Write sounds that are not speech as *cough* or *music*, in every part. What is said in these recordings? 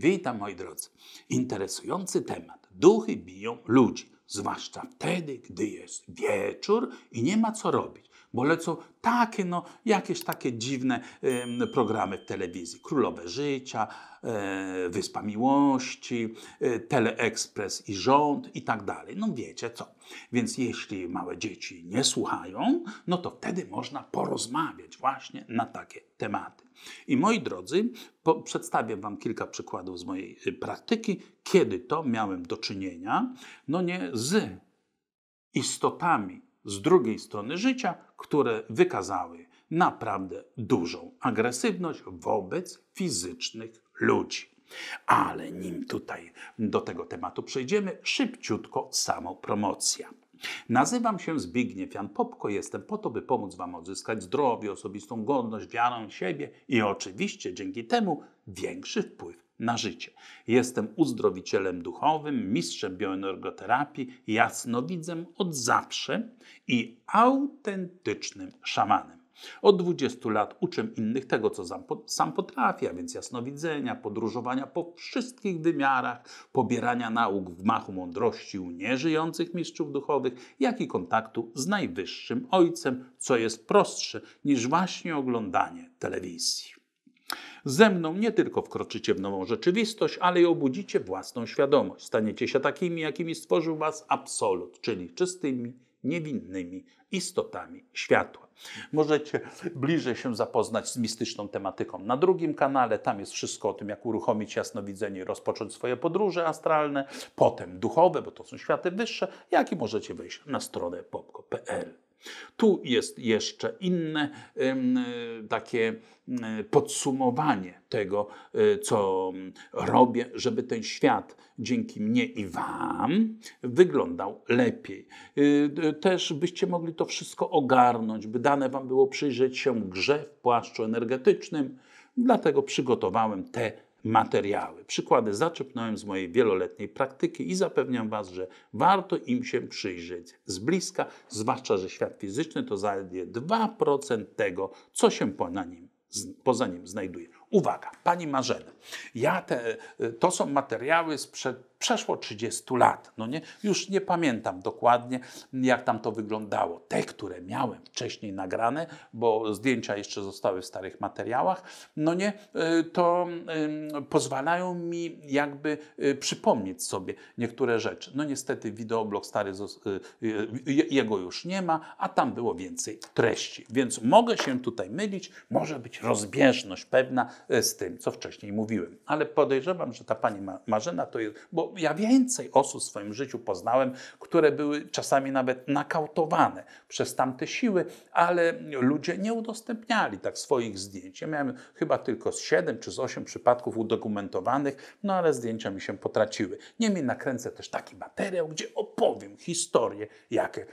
Witam, moi drodzy. Interesujący temat. Duchy biją ludzi zwłaszcza wtedy, gdy jest wieczór i nie ma co robić, bo lecą takie, no, jakieś takie dziwne y, programy w telewizji. Królowe Życia, y, Wyspa Miłości, y, Teleekspres i Rząd i tak dalej. No wiecie co. Więc jeśli małe dzieci nie słuchają, no to wtedy można porozmawiać właśnie na takie tematy. I moi drodzy, po, przedstawię Wam kilka przykładów z mojej y, praktyki, kiedy to miałem do czynienia. No nie z istotami z drugiej strony życia, które wykazały naprawdę dużą agresywność wobec fizycznych ludzi. Ale nim tutaj do tego tematu przejdziemy, szybciutko samopromocja. Nazywam się Zbigniew Jan Popko, jestem po to, by pomóc Wam odzyskać zdrowie, osobistą godność, wiarę w siebie i oczywiście dzięki temu większy wpływ na życie. Jestem uzdrowicielem duchowym, mistrzem bioenergoterapii, jasnowidzem od zawsze i autentycznym szamanem. Od 20 lat uczę innych tego, co sam potrafię, a więc jasnowidzenia, podróżowania po wszystkich wymiarach, pobierania nauk w machu mądrości u nieżyjących mistrzów duchowych, jak i kontaktu z najwyższym ojcem, co jest prostsze niż właśnie oglądanie telewizji. Ze mną nie tylko wkroczycie w nową rzeczywistość, ale i obudzicie własną świadomość. Staniecie się takimi, jakimi stworzył was absolut, czyli czystymi, niewinnymi istotami światła. Możecie bliżej się zapoznać z mistyczną tematyką na drugim kanale. Tam jest wszystko o tym, jak uruchomić jasnowidzenie i rozpocząć swoje podróże astralne, potem duchowe, bo to są światy wyższe, jak i możecie wejść na stronę popko.pl. Tu jest jeszcze inne e, takie e, podsumowanie tego, e, co robię, żeby ten świat dzięki mnie i Wam wyglądał lepiej. Też byście mogli to wszystko ogarnąć, by dane Wam było przyjrzeć się grze w płaszczu energetycznym. Dlatego przygotowałem te materiały. Przykłady zaczepnąłem z mojej wieloletniej praktyki i zapewniam Was, że warto im się przyjrzeć z bliska, zwłaszcza, że świat fizyczny to zaledwie 2% tego, co się na nim, poza nim znajduje. Uwaga, Pani Marzena ja te, e, to są materiały sprzed przeszło 30 lat. No nie? Już nie pamiętam dokładnie, jak tam to wyglądało. Te, które miałem wcześniej nagrane, bo zdjęcia jeszcze zostały w starych materiałach, no nie, e, to pozwalają mi jakby e, przypomnieć sobie niektóre rzeczy. No niestety wideoblog stary, jego już nie ma, a tam było więcej treści. Więc mogę się tutaj mylić, może być rozbieżność pewna z tym, co wcześniej mówiłem mówiłem, ale podejrzewam, że ta pani Marzena to jest, bo ja więcej osób w swoim życiu poznałem, które były czasami nawet nakautowane przez tamte siły, ale ludzie nie udostępniali tak swoich zdjęć. Ja miałem chyba tylko z 7 czy z 8 przypadków udokumentowanych, no ale zdjęcia mi się potraciły. Niemniej nakręcę też taki materiał, gdzie opowiem historię, jakie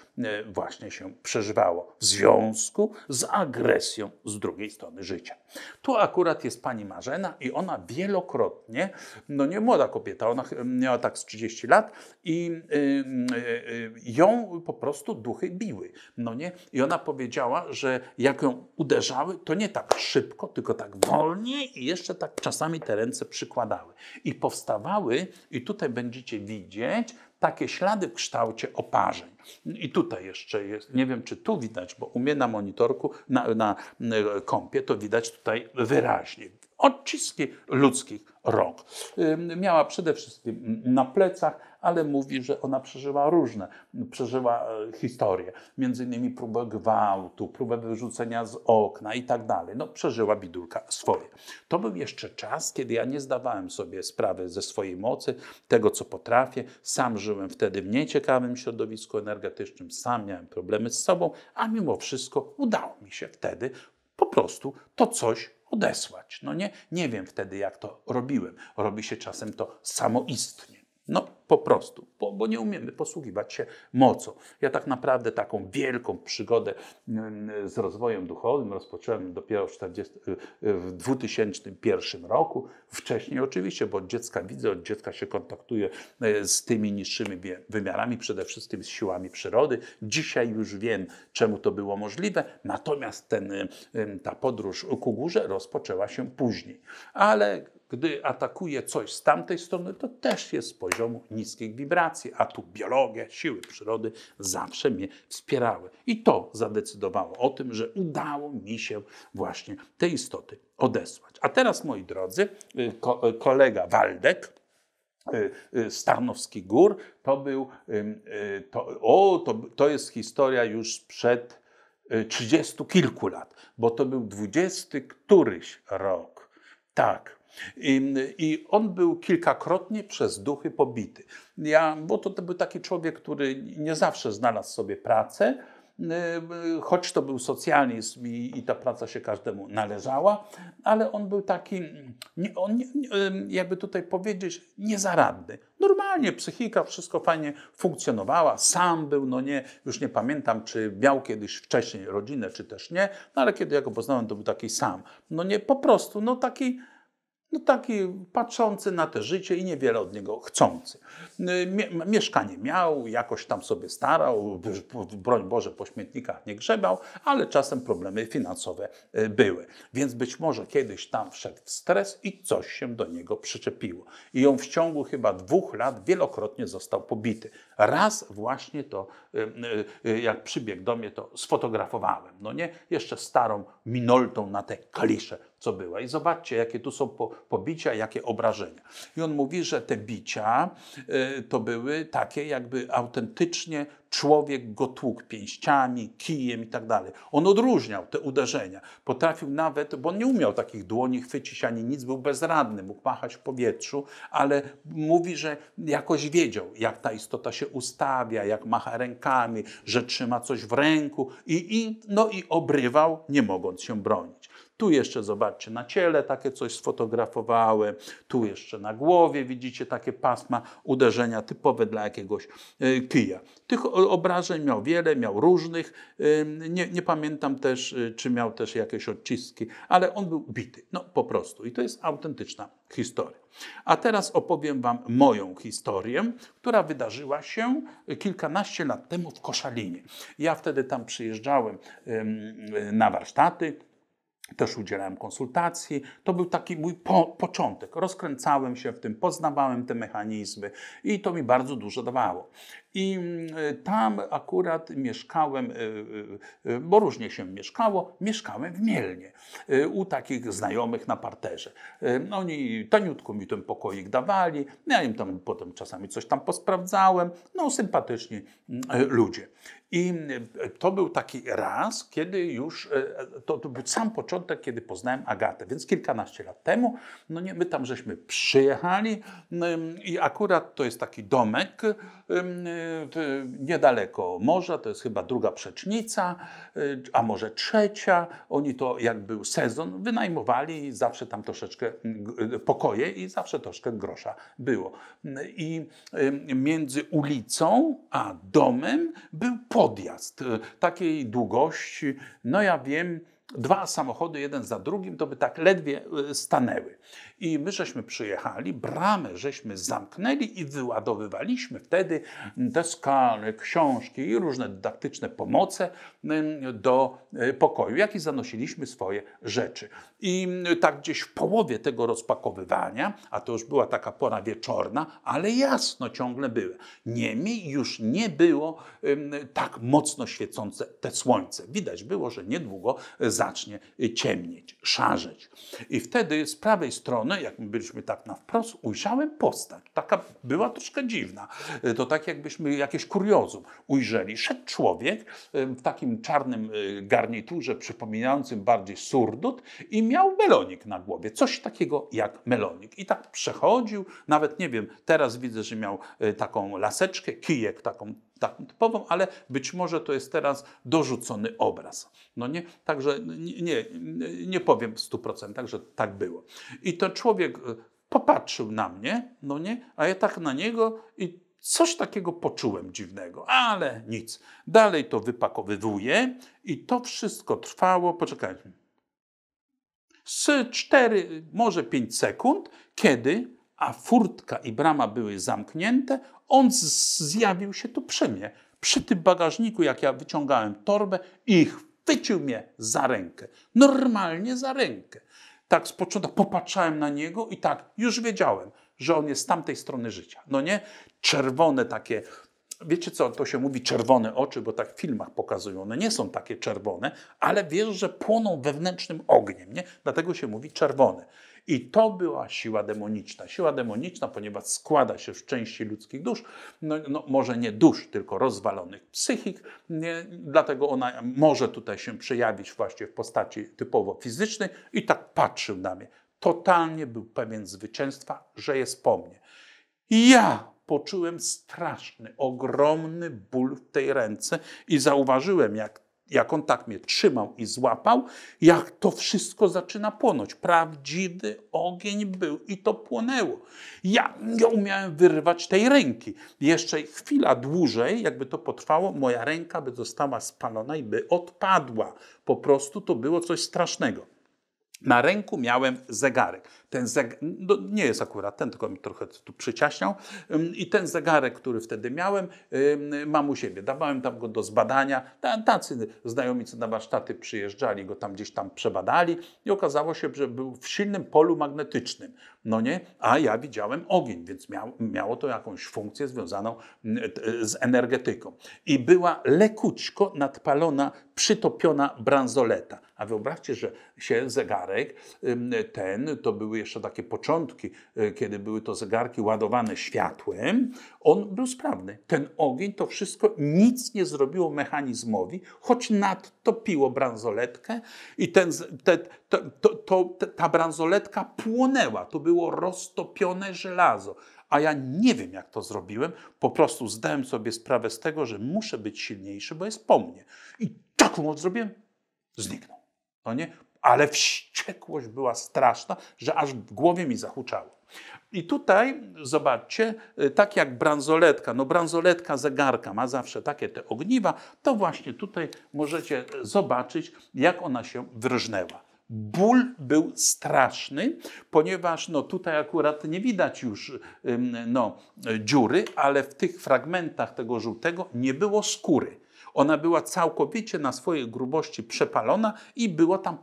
właśnie się przeżywało w związku z agresją z drugiej strony życia. Tu akurat jest pani Marzena i ona wielokrotnie, no nie młoda kobieta, ona miała tak z 30 lat i y, y, y, ją po prostu duchy biły, no nie? I ona powiedziała, że jak ją uderzały, to nie tak szybko, tylko tak wolniej i jeszcze tak czasami te ręce przykładały. I powstawały, i tutaj będziecie widzieć, takie ślady w kształcie oparzeń. I tutaj jeszcze jest, nie wiem czy tu widać, bo u mnie na monitorku, na, na kompie to widać tutaj wyraźnie odciski ludzkich rąk. Miała przede wszystkim na plecach, ale mówi, że ona przeżyła różne, przeżyła e, historie, między innymi próbę gwałtu, próbę wyrzucenia z okna i tak dalej. No przeżyła bidulka swoje. To był jeszcze czas, kiedy ja nie zdawałem sobie sprawy ze swojej mocy, tego co potrafię. Sam żyłem wtedy w nieciekawym środowisku energetycznym, sam miałem problemy z sobą, a mimo wszystko udało mi się wtedy po prostu to coś odesłać. No nie, nie wiem wtedy, jak to robiłem. Robi się czasem to samoistnie. No po prostu, bo, bo, nie umiemy posługiwać się mocą. Ja tak naprawdę taką wielką przygodę mm, mm, z rozwojem duchowym rozpocząłem dopiero w, 40, y, y, w 2001 roku. Wcześniej oczywiście, bo od dziecka widzę, od dziecka się kontaktuję e, z tymi niższymi wymiarami, przede wszystkim z siłami przyrody. Dzisiaj już wiem, czemu to było możliwe, natomiast ten, y, ta podróż ku górze rozpoczęła się później. Ale gdy atakuje coś z tamtej strony, to też jest z poziomu niskich wibracji, a tu biologia, siły przyrody zawsze mnie wspierały. I to zadecydowało o tym, że udało mi się właśnie te istoty odesłać. A teraz, moi drodzy, y, ko y, kolega Waldek, Stanowski y, Gór, to był, to, o, to, to jest historia już sprzed trzydziestu kilku lat, bo to był dwudziesty któryś rok. Tak, i, I, on był kilkakrotnie przez duchy pobity. Ja, bo to, to był taki człowiek, który nie zawsze znalazł sobie pracę, choć to był socjalizm i, i, ta praca się każdemu należała, ale on był taki, nie, on, nie, jakby tutaj powiedzieć, niezaradny. Normalnie psychika, wszystko fajnie funkcjonowała, sam był, no nie, już nie pamiętam, czy miał kiedyś wcześniej rodzinę, czy też nie, no ale kiedy ja go poznałem, to był taki sam. No nie, po prostu, no taki no taki patrzący na te życie i niewiele od niego chcący. Y, mieszkanie miał, jakoś tam sobie starał, broń Boże po śmietnikach nie grzebał, ale czasem problemy finansowe y, były. Więc być może kiedyś tam wszedł w stres i coś się do niego przyczepiło. I on w ciągu chyba dwóch lat wielokrotnie został pobity. Raz właśnie to, y, jak przybiegł do mnie, to sfotografowałem. No nie, jeszcze starą minoltą na te kalisze co była. I zobaczcie, jakie tu są pobicia, jakie obrażenia. I on mówi, że te bicia y, to były takie, jakby autentycznie człowiek go pięściami, kijem i tak dalej. On odróżniał te uderzenia. Potrafił nawet, bo on nie umiał takich dłoni chwycić ani nic, był bezradny, mógł machać w powietrzu, ale mówi, że jakoś wiedział, jak ta istota się ustawia, jak macha rękami, że trzyma coś w ręku i, i, no i obrywał, nie mogąc się bronić. Tu jeszcze zobaczcie, na ciele takie coś sfotografowały, tu jeszcze na głowie widzicie takie pasma uderzenia typowe dla jakiegoś y, kija. Tych obrażeń miał wiele, miał różnych. Nie, nie pamiętam też, y, czy miał też jakieś odciski, ale on był bity. No po prostu. I to jest autentyczna historia. A teraz opowiem Wam moją historię, która wydarzyła się kilkanaście lat temu w Koszalinie. Ja wtedy tam przyjeżdżałem na warsztaty, też udzielałem konsultacji. To był taki mój po początek. Rozkręcałem się w tym, poznawałem te mechanizmy i to mi bardzo dużo dawało. I y, tam akurat mieszkałem, y, y, bo różnie się mieszkało, mieszkałem w Mielnie u takich znajomych na parterze. Oni taniutko mi ten pokoik dawali, ja im tam potem czasami coś tam posprawdzałem, no sympatyczni ludzie. I to był taki raz, kiedy już, to, to, był sam początek, kiedy poznałem Agatę, więc kilkanaście lat temu, no nie, my tam żeśmy przyjechali i akurat to jest taki domek, Y, y, niedaleko morza, to jest chyba druga przecznica, y, a może trzecia. Oni to, jak był sezon, wynajmowali i zawsze tam troszeczkę pokoje i zawsze troszkę grosza było. I między ulicą a domem był podjazd takiej długości, no ja wiem, dwa samochody, jeden za drugim, to by tak ledwie e, stanęły. I my żeśmy przyjechali, bramę żeśmy zamknęli i wyładowywaliśmy wtedy mm, te skale książki i różne dydaktyczne pomoce mm, do e, pokoju, jak i zanosiliśmy swoje rzeczy. I mm, tak gdzieś w połowie tego rozpakowywania, a to już była taka pora wieczorna, ale jasno ciągle były. Niemniej już nie było tak mocno świecące te słońce. Widać było, że niedługo e, zacznie y, ciemnieć, szarzeć. I wtedy z prawej strony, jak my byliśmy tak na wprost, ujrzałem postać. Taka była troszkę dziwna. Y, to tak jakbyśmy jakieś kuriozum ujrzeli. Szedł człowiek y, w takim czarnym garniturze przypominającym bardziej surdut i miał melonik na głowie. Coś takiego jak melonik. I tak przechodził, nawet nie wiem, teraz widzę, że miał taką laseczkę, kijek, taką tak, typową, ale być może to jest teraz dorzucony obraz. No nie? Także nie, nie powiem w 100%, że tak było. I ten człowiek e, popatrzył na mnie, no nie, a ja tak na niego i coś takiego poczułem dziwnego, ale nic. Dalej to wypakowywuję i to wszystko trwało, poczekajmy, z 4, może 5 sekund, kiedy a furtka i brama były zamknięte, on zjawił się tu przy mnie, przy tym bagażniku, jak ja wyciągałem torbę i chwycił mnie za rękę. Normalnie za rękę. Tak z początku popatrzałem na niego i tak już wiedziałem, że on jest z tamtej strony życia. No nie? Czerwone takie Wiecie co, to się mówi czerwone oczy, bo tak w filmach pokazują. One nie są takie czerwone, ale wiesz, że płoną wewnętrznym ogniem, nie? Dlatego się mówi czerwone. I to była siła demoniczna. Siła demoniczna, ponieważ składa się z części ludzkich dusz, no, no może nie dusz, tylko rozwalonych psychik, nie, dlatego ona może tutaj się przejawić właśnie w postaci typowo fizycznej i tak patrzył na mnie. Totalnie był pewien zwycięstwa, że jest po mnie. I ja poczułem straszny, ogromny ból w tej ręce i zauważyłem, jak, jak on tak mnie trzymał i złapał, jak to wszystko zaczyna płonąć. Prawdziwy ogień był i to płonęło. Ja nie umiałem wyrwać tej ręki. Jeszcze chwila dłużej, jakby to potrwało, moja ręka by została spalona i by odpadła. Po prostu to było coś strasznego. Na ręku miałem zegarek. Ten zeg... No, nie jest akurat ten, tylko mi trochę tu przyciaśniał. I ten zegarek, który wtedy miałem, mam u siebie. Dawałem tam go do zbadania. Tacy znajomi, co na warsztaty przyjeżdżali, go tam gdzieś tam przebadali i okazało się, że był w silnym polu magnetycznym. No nie? A ja widziałem ogień, więc miało to jakąś funkcję związaną z energetyką. I była lekućko nadpalona, przytopiona bransoleta. A wyobraźcie, że się zegarek ten, to były jeszcze takie początki, y, kiedy były to zegarki ładowane światłem, on był sprawny. Ten ogień to wszystko nic nie zrobiło mechanizmowi, choć nadtopiło bransoletkę i ten, te, to, to, to, ta bransoletka płonęła. To było roztopione żelazo. A ja nie wiem, jak to zrobiłem. Po prostu zdałem sobie sprawę z tego, że muszę być silniejszy, bo jest po mnie. I taką moc zrobiłem, zniknął. No nie? Ale wściekłość była straszna, że aż w głowie mi zahuczało. I tutaj zobaczcie, y, tak jak bransoletka, no bransoletka zegarka ma zawsze takie te ogniwa, to właśnie tutaj możecie y, zobaczyć, jak ona się wyrżnęła. Ból był straszny, ponieważ no, tutaj akurat nie widać już y, no, dziury, ale w tych fragmentach tego żółtego nie było skóry. Ona była całkowicie na swojej grubości przepalona i było tam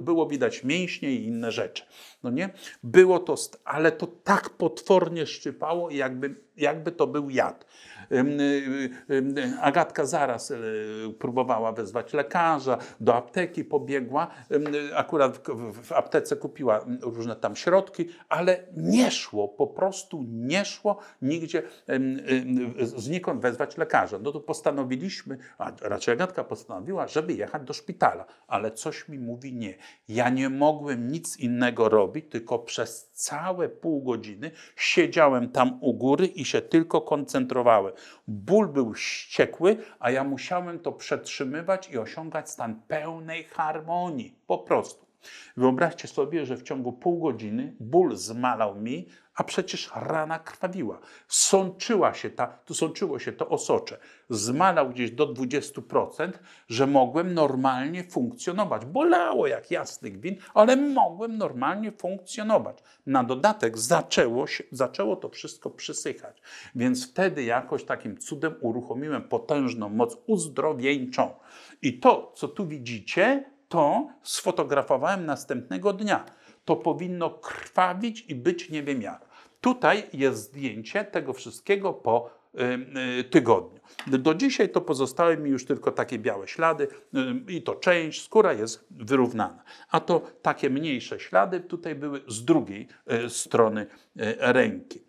było widać mięśnie i inne rzeczy. No nie? Było to, ale to tak potwornie szczypało, jakby, jakby to był jad. Y, y, Agatka zaraz y, próbowała wezwać lekarza, do apteki pobiegła, akurat w aptece kupiła różne tam środki, ale nie szło, po prostu nie szło nigdzie znikąd wezwać lekarza. No to postanowiliśmy, a raczej Agatka postanowiła, żeby jechać do szpitala, ale coś mi mówi nie. Ja nie mogłem nic innego robić, tylko przez całe pół godziny siedziałem tam u góry i się tylko koncentrowałem. Ból był ściekły, a ja musiałem to przetrzymywać i osiągać stan pełnej harmonii. Po prostu. Wyobraźcie sobie, że w ciągu pół godziny ból zmalał mi, a przecież rana krwawiła. Sączyła się ta, tu sączyło się to osocze. Zmalał gdzieś do 20%, że mogłem normalnie funkcjonować. Bolało jak jasny gwint, ale mogłem normalnie funkcjonować. Na dodatek zaczęło, się, zaczęło to wszystko przysychać. Więc wtedy jakoś takim cudem uruchomiłem potężną moc uzdrowieńczą. I to, co tu widzicie, to sfotografowałem następnego dnia to powinno krwawić i być nie wiem jak. Tutaj jest zdjęcie tego wszystkiego po y, tygodniu. Do dzisiaj to pozostały mi już tylko takie białe ślady i to część, skóra jest wyrównana. A to takie mniejsze ślady tutaj były z drugiej y, strony y, ręki.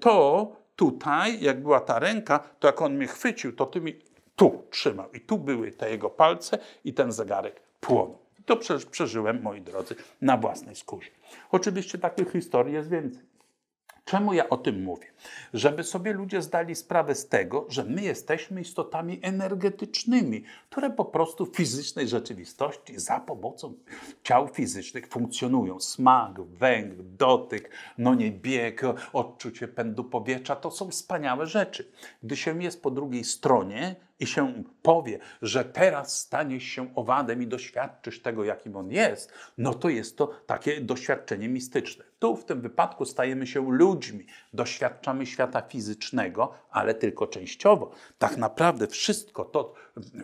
To tutaj, jak była ta ręka, to jak on mnie chwycił, to tymi tu trzymał i tu były te jego palce i ten zegarek płonął. To przeżyłem, moi drodzy, na własnej skórze. Oczywiście takich historii jest więcej. Czemu ja o tym mówię? Żeby sobie ludzie zdali sprawę z tego, że my jesteśmy istotami energetycznymi, które po prostu w fizycznej rzeczywistości za pomocą ciał fizycznych funkcjonują. Smak, węg, dotyk, no nie bieg, odczucie pędu powietrza to są wspaniałe rzeczy. Gdy się jest po drugiej stronie, i się powie, że teraz staniesz się owadem i doświadczysz tego, jakim on jest, no to jest to takie doświadczenie mistyczne. Tu w tym wypadku stajemy się ludźmi, doświadczamy świata fizycznego, ale tylko częściowo. Tak naprawdę wszystko to,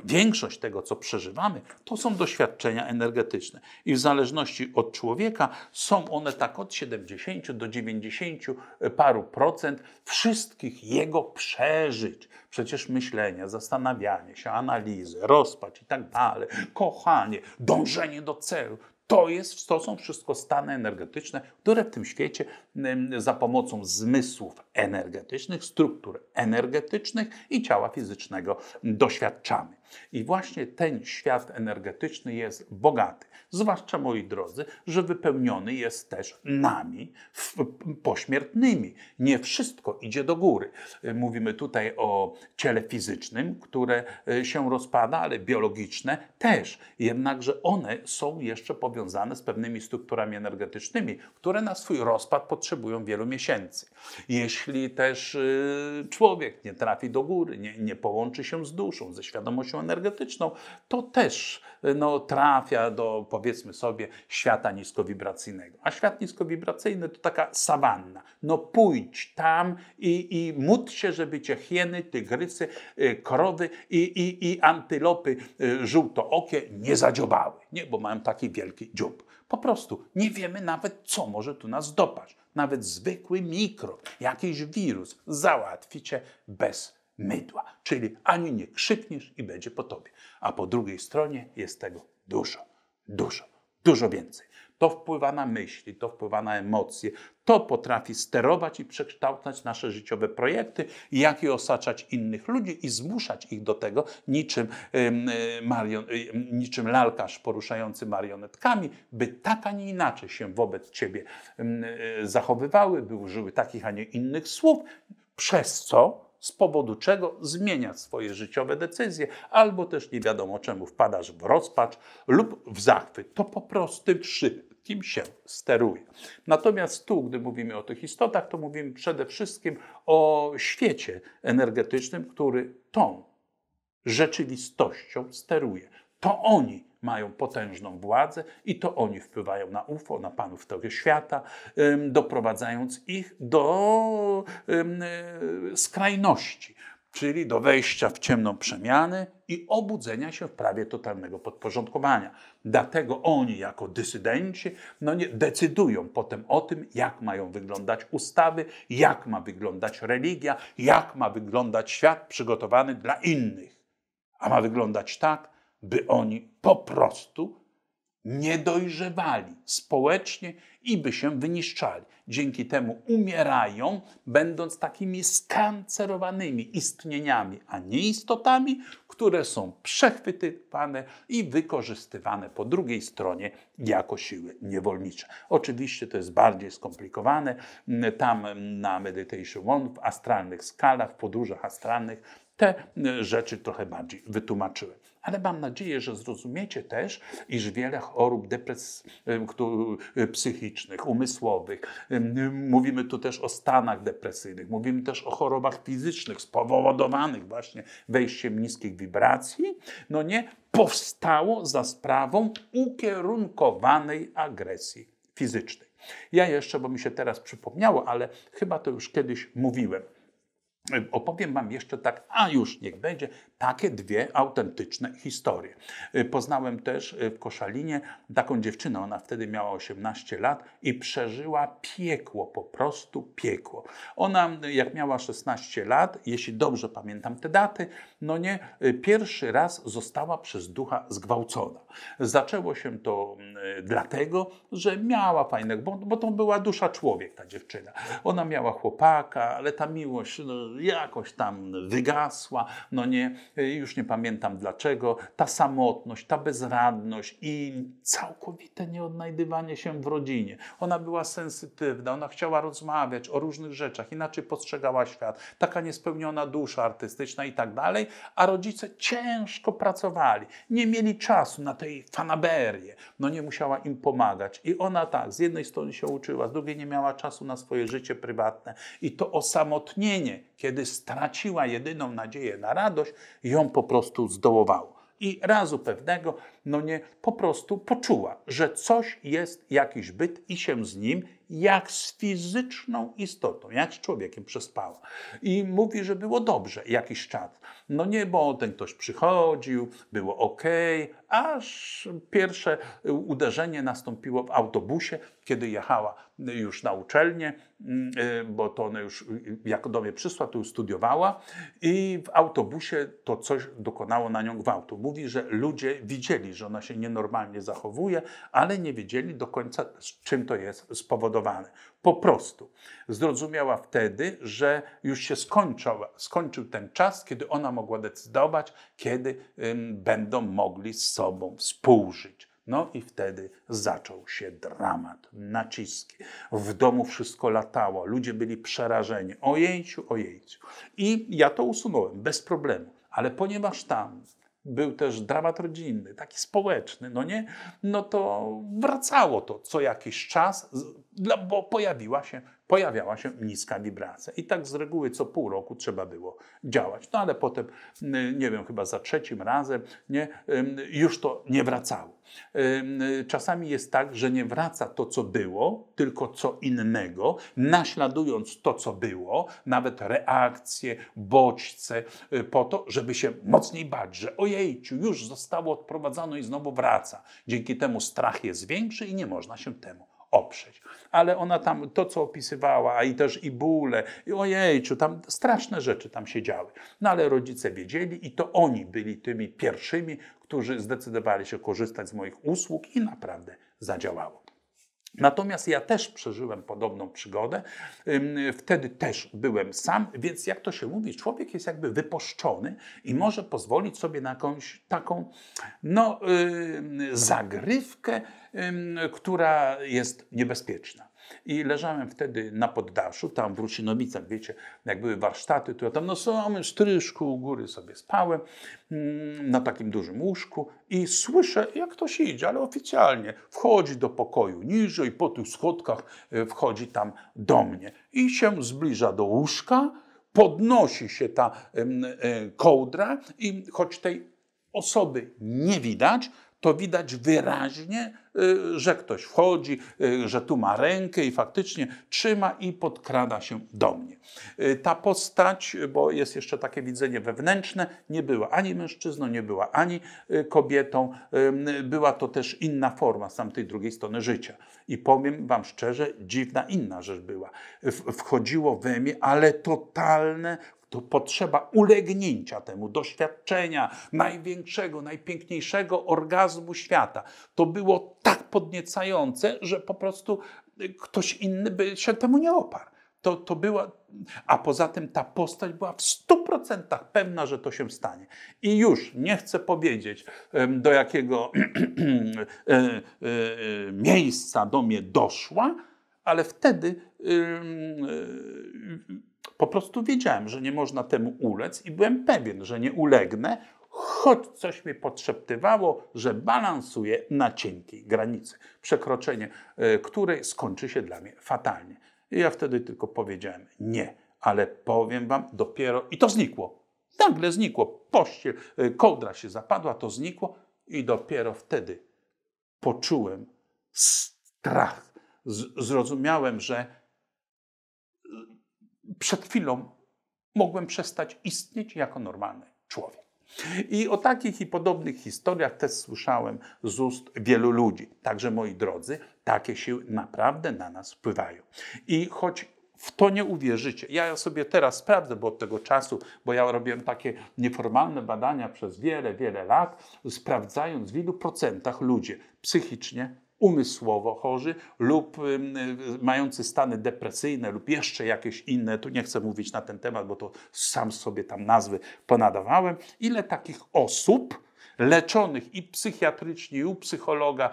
większość tego, co przeżywamy, to są doświadczenia energetyczne. I w zależności od człowieka są one tak od 70 do 90 paru procent wszystkich jego przeżyć. Przecież myślenia, zastanowienia, zastanawianie się, analizy, rozpacz i tak dalej, kochanie, dążenie do celu, to, jest, to są wszystko stany energetyczne, które w tym świecie za pomocą zmysłów energetycznych, struktur energetycznych i ciała fizycznego doświadczamy. I właśnie ten świat energetyczny jest bogaty. Zwłaszcza, moi drodzy, że wypełniony jest też nami pośmiertnymi. Nie wszystko idzie do góry. Y, mówimy tutaj o ciele fizycznym, które y, się rozpada, ale biologiczne też. Jednakże one są jeszcze powiązane z pewnymi strukturami energetycznymi, które na swój rozpad potrzebują wielu miesięcy. Jeśli też y, człowiek nie trafi do góry, nie, nie połączy się z duszą, ze świadomością energetyczną, to też e, no, trafia do, powiedzmy sobie, świata niskowibracyjnego. A świat niskowibracyjny to taka sawanna. No pójdź tam i, i módl się, żeby cię hieny, tygrysy, e, krowy i, i, i antylopy e, żółtookie nie zadziobały, nie? bo mają taki wielki dziób. Po prostu nie wiemy nawet, co może tu nas dopaść. Nawet zwykły mikro, jakiś wirus załatwicie bez mydła. Czyli ani nie krzykniesz i będzie po tobie. A po drugiej stronie jest tego dużo, dużo, dużo więcej. To wpływa na myśli, to wpływa na emocje, to potrafi sterować i przekształcać nasze życiowe projekty, jak i osaczać innych ludzi i zmuszać ich do tego, niczym, yy, marion, yy, niczym lalkarz poruszający marionetkami, by tak, a nie inaczej się wobec ciebie yy, zachowywały, by użyły takich, a nie innych słów, przez co z powodu czego zmieniasz swoje życiowe decyzje, albo też nie wiadomo czemu wpadasz w rozpacz lub w zachwyt. To po prostu wszystkim się steruje. Natomiast tu, gdy mówimy o tych istotach, to mówimy przede wszystkim o świecie energetycznym, który tą rzeczywistością steruje. To oni mają potężną władzę i to oni wpływają na UFO, na panów tego świata, doprowadzając ich do e, skrajności, czyli do wejścia w ciemną przemianę i obudzenia się w prawie totalnego podporządkowania. Dlatego oni, jako dysydenci, no nie, decydują potem o tym, jak mają wyglądać ustawy, jak ma wyglądać religia, jak ma wyglądać świat przygotowany dla innych. A ma wyglądać tak, by oni po prostu nie dojrzewali społecznie i by się wyniszczali. Dzięki temu umierają, będąc takimi skancerowanymi istnieniami, a nie istotami, które są przechwytywane i wykorzystywane po drugiej stronie jako siły niewolnicze. Oczywiście to jest bardziej skomplikowane. Tam na Meditation One, w astralnych skalach, w podróżach astralnych, te rzeczy trochę bardziej wytłumaczyłem. Ale mam nadzieję, że zrozumiecie też, iż wiele chorób depres e, psychicznych, umysłowych, mówimy tu też o stanach depresyjnych, mówimy też o chorobach fizycznych spowodowanych właśnie wejściem niskich wibracji, no nie, powstało za sprawą ukierunkowanej agresji fizycznej. Ja jeszcze, bo mi się teraz przypomniało, ale chyba to już kiedyś mówiłem. Opowiem Wam jeszcze tak, a już niech będzie, takie dwie autentyczne historie. Y, poznałem też y, w Koszalinie taką dziewczynę, ona wtedy miała 18 lat i przeżyła piekło, po prostu piekło. Ona, y, jak miała 16 lat, jeśli dobrze pamiętam te daty, no nie, pierwszy raz została przez ducha zgwałcona. Zaczęło się to dlatego, że miała fajnych, bo, bo to była dusza człowiek, ta dziewczyna. Ona miała chłopaka, ale ta miłość no, jakoś tam wygasła, no nie Y, już nie pamiętam dlaczego, ta samotność, ta bezradność i całkowite nieodnajdywanie się w rodzinie. Ona była sensytywna, ona chciała rozmawiać o różnych rzeczach, inaczej postrzegała świat, taka niespełniona dusza artystyczna i tak dalej, a rodzice ciężko pracowali, nie mieli czasu na tej fanaberię, no nie musiała im pomagać. I ona tak, z jednej strony się uczyła, z drugiej nie miała czasu na swoje życie prywatne i to osamotnienie, kiedy straciła jedyną nadzieję na radość, ją po prostu zdołowało. I razu pewnego, no nie, po prostu poczuła, że coś jest jakiś byt i się z nim, jak z fizyczną istotą, jak z człowiekiem przespała. I mówi, że było dobrze jakiś czas. No nie, bo ten ktoś przychodził, było ok, aż pierwsze uderzenie nastąpiło w autobusie, kiedy jechała już na uczelnię, mm, e, bo to ona już y, y, jako do mnie przysła, tu już studiowała i w autobusie to coś dokonało na nią gwałtu. Mówi, że ludzie widzieli, że ona się nienormalnie zachowuje, ale nie wiedzieli do końca, z czym to jest spowodowane. Po prostu zrozumiała wtedy, że już się skończył, ten czas, kiedy ona mogła decydować, kiedy będą mogli z sobą współżyć. No i wtedy zaczął się dramat, naciski. W domu wszystko latało, ludzie byli przerażeni. Ojejciu, ojejciu. I ja to usunąłem bez problemu, ale ponieważ tam był też dramat rodzinny, taki społeczny, no nie, no to wracało to co jakiś czas. No, bo pojawiła się, pojawiała się niska wibracja. I tak z reguły co pół roku trzeba było działać. No ale potem, mm, nie wiem, chyba za trzecim razem, nie, już to nie wracało. Czasami jest tak, że nie wraca to, co było, tylko co innego, naśladując to, co było, nawet reakcje, bodźce, y, po to, żeby się mocniej bać, że ojejciu, już zostało odprowadzane i znowu wraca. Dzięki temu strach jest większy i nie można się temu oprzeć. Ale ona tam, to co opisywała, a i też i bóle, i ojejczu, tam straszne rzeczy tam się działy. No ale rodzice wiedzieli i to oni byli tymi pierwszymi, którzy zdecydowali się korzystać z moich usług i naprawdę zadziałało. Natomiast ja też przeżyłem podobną przygodę. Wtedy też byłem sam, więc jak to się mówi, człowiek jest jakby wypuszczony i może pozwolić sobie na jakąś taką no, zagrywkę, która jest niebezpieczna. I leżałem wtedy na poddaszu, tam w Rusinowicach, wiecie, jak były warsztaty, to ja tam na no, samym stryżku u góry sobie spałem, mm, na takim dużym łóżku i słyszę, jak ktoś idzie, ale oficjalnie wchodzi do pokoju niżej, po tych schodkach e, wchodzi tam do mnie i się zbliża do łóżka, podnosi się ta e, kołdra i choć tej osoby nie widać, to widać wyraźnie, y, że ktoś wchodzi, y, że tu ma rękę i faktycznie trzyma i podkrada się do mnie. Y, ta postać, bo jest jeszcze takie widzenie wewnętrzne, nie była ani mężczyzną, nie była ani kobietą, była to też inna forma z tamtej drugiej strony życia. I powiem Wam szczerze, dziwna inna rzecz była. Wchodziło we mnie, ale totalne to potrzeba ulegnięcia temu, doświadczenia największego, najpiękniejszego orgazmu świata. To było tak podniecające, że po prostu y, ktoś inny by się temu nie oparł. To, to była, a poza tym ta postać była w 100% pewna, że to się stanie. I już nie chcę powiedzieć, do jakiego *clears throat* e, e, miejsca do mnie doszła, ale wtedy e, po prostu wiedziałem, że nie można temu ulec i byłem pewien, że nie ulegnę, choć coś mi podszeptywało, że balansuję na cienkiej granicy, przekroczenie e, której skończy się dla mnie fatalnie. I ja wtedy tylko powiedziałem nie, ale powiem wam dopiero i to znikło. Nagle znikło, pościel, e, kołdra się zapadła, to znikło i dopiero wtedy poczułem strach. Z zrozumiałem, że przed chwilą mogłem przestać istnieć jako normalny człowiek. I o takich i podobnych historiach też słyszałem z ust wielu ludzi. Także moi drodzy, takie siły naprawdę na nas wpływają. I choć w to nie uwierzycie. Ja sobie teraz sprawdzę, bo od tego czasu, bo ja robiłem takie nieformalne badania przez wiele, wiele lat, sprawdzając w ilu procentach ludzie psychicznie umysłowo chorzy lub y, mający stany depresyjne lub jeszcze jakieś inne, tu nie chcę mówić na ten temat, bo to sam sobie tam nazwy ponadawałem, ile takich osób, leczonych i psychiatrycznie, i u psychologa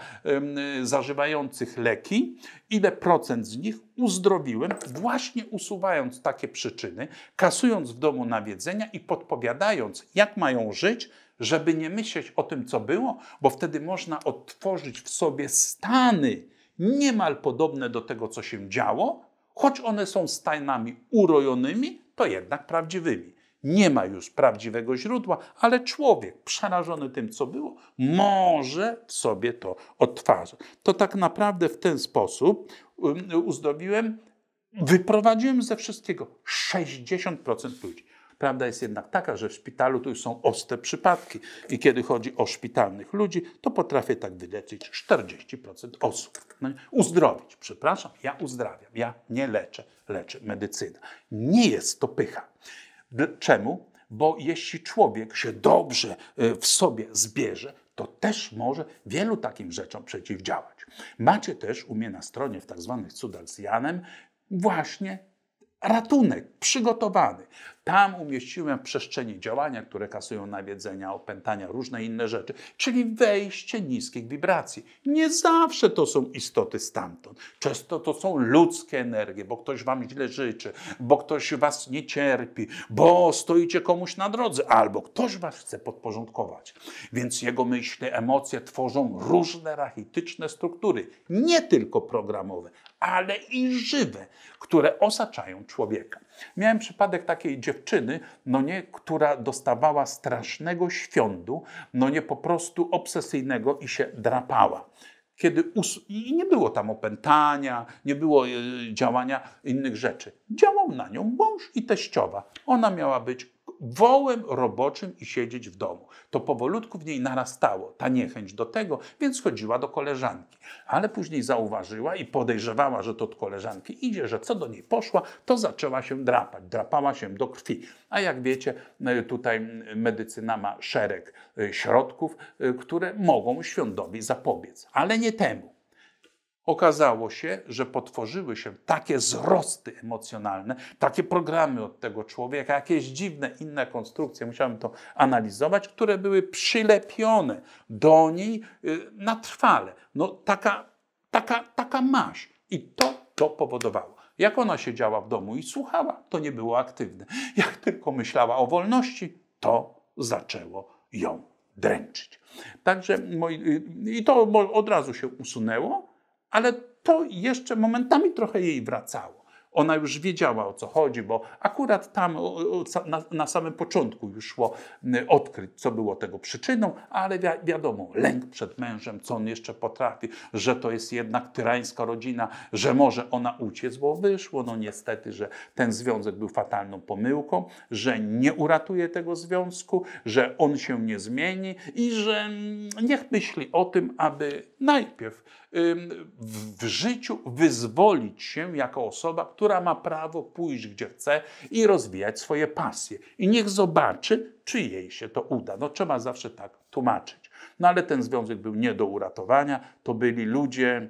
y, zażywających leki, ile procent z nich uzdrowiłem, właśnie usuwając takie przyczyny, kasując w domu nawiedzenia i podpowiadając, jak mają żyć, żeby nie myśleć o tym, co było, bo wtedy można odtworzyć w sobie stany niemal podobne do tego, co się działo, choć one są stanami urojonymi, to jednak prawdziwymi. Nie ma już prawdziwego źródła, ale człowiek przerażony tym, co było, może w sobie to odtwarzać. To tak naprawdę w ten sposób um, uzdobiłem, wyprowadziłem ze wszystkiego 60% ludzi. Prawda jest jednak taka, że w szpitalu to już są ostre przypadki i kiedy chodzi o szpitalnych ludzi, to potrafię tak wyleczyć 40% osób. No, uzdrowić, przepraszam, ja uzdrawiam, ja nie leczę, leczy medycyna. Nie jest to pycha. Czemu? Bo jeśli człowiek się dobrze y, w sobie zbierze, to też może wielu takim rzeczom przeciwdziałać. Macie też u mnie na stronie w tak zwanych cudach z Janem właśnie ratunek przygotowany. Tam umieściłem w przestrzeni działania, które kasują nawiedzenia, opętania, różne inne rzeczy, czyli wejście niskich wibracji. Nie zawsze to są istoty stamtąd. Często to są ludzkie energie, bo ktoś wam źle życzy, bo ktoś was nie cierpi, bo stoicie komuś na drodze, albo ktoś was chce podporządkować. Więc jego myśli, emocje tworzą różne rachityczne struktury, nie tylko programowe, ale i żywe, które osaczają człowieka. Miałem przypadek takiej dziewczyny, dziewczyny, no nie, która dostawała strasznego świądu, no nie po prostu obsesyjnego i się drapała kiedy i nie było tam opętania, nie było y, działania innych rzeczy. Działał na nią mąż i teściowa. Ona miała być wołem roboczym i siedzieć w domu. To powolutku w niej narastało, ta niechęć do tego, więc chodziła do koleżanki. Ale później zauważyła i podejrzewała, że to od koleżanki idzie, że co do niej poszła, to zaczęła się drapać. Drapała się do krwi. A jak wiecie, e, tutaj mm, medycyna ma szereg e, środków, e, które mogą świądowi zapobiec, ale nie temu. Okazało się, że potworzyły się takie wzrosty emocjonalne, takie programy od tego człowieka, jakieś dziwne inne konstrukcje, musiałem to analizować, które były przylepione do niej y, na trwale. No taka, taka, taka maś. I to to powodowało. Jak ona siedziała w domu i słuchała, to nie było aktywne. Jak tylko myślała o wolności, to zaczęło ją dręczyć. Także moi, y, i to od razu się usunęło, ale to jeszcze momentami trochę jej wracało. Ona już wiedziała o co chodzi, bo akurat tam na, samym początku już szło odkryć, co było tego przyczyną, ale wi wiadomo, lęk przed mężem, co on jeszcze potrafi, że to jest jednak tyrańska rodzina, że może ona uciec, bo wyszło no niestety, że ten związek był fatalną pomyłką, że nie uratuje tego związku, że on się nie zmieni i że niech myśli o tym, aby najpierw w życiu wyzwolić się jako osoba, która która ma prawo pójść gdzie chce i rozwijać swoje pasje. I niech zobaczy, czy jej się to uda. No trzeba zawsze tak tłumaczyć. No ale ten związek był nie do uratowania. To byli ludzie,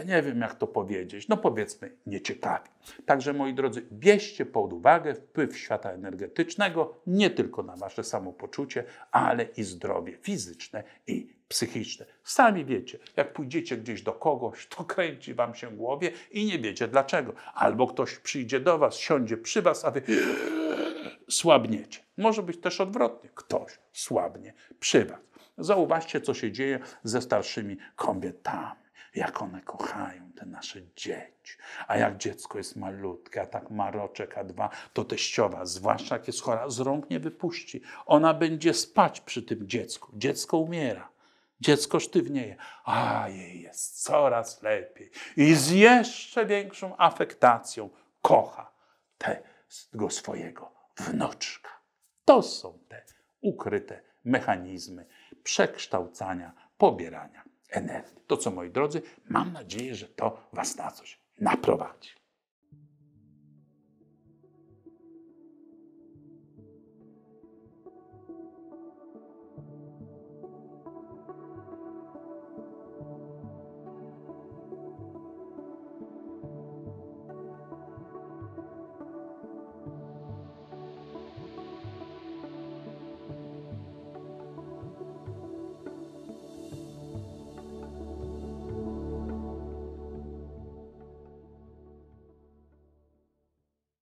ja nie wiem jak to powiedzieć, no powiedzmy nieciekawi. Także moi drodzy, bierzcie pod uwagę wpływ świata energetycznego nie tylko na wasze samopoczucie, ale i zdrowie fizyczne i psychiczne. Sami wiecie, jak pójdziecie gdzieś do kogoś, to kręci wam się głowie i nie wiecie dlaczego. Albo ktoś przyjdzie do was, siądzie przy was, a wy słabniecie. Może być też odwrotnie. Ktoś słabnie przy was. Zauważcie, co się dzieje ze starszymi kobietami jak one kochają te nasze dzieci. A jak dziecko jest malutkie, a tak ma roczek, a dwa, to teściowa, zwłaszcza jak jest chora, z rąk nie wypuści. Ona będzie spać przy tym dziecku. Dziecko umiera. Dziecko sztywnieje, a jej jest coraz lepiej i z jeszcze większą afektacją kocha tego swojego wnuczka. To są te ukryte mechanizmy przekształcania, pobierania energii. To co, moi drodzy, mam nadzieję, że to Was na coś naprowadzi.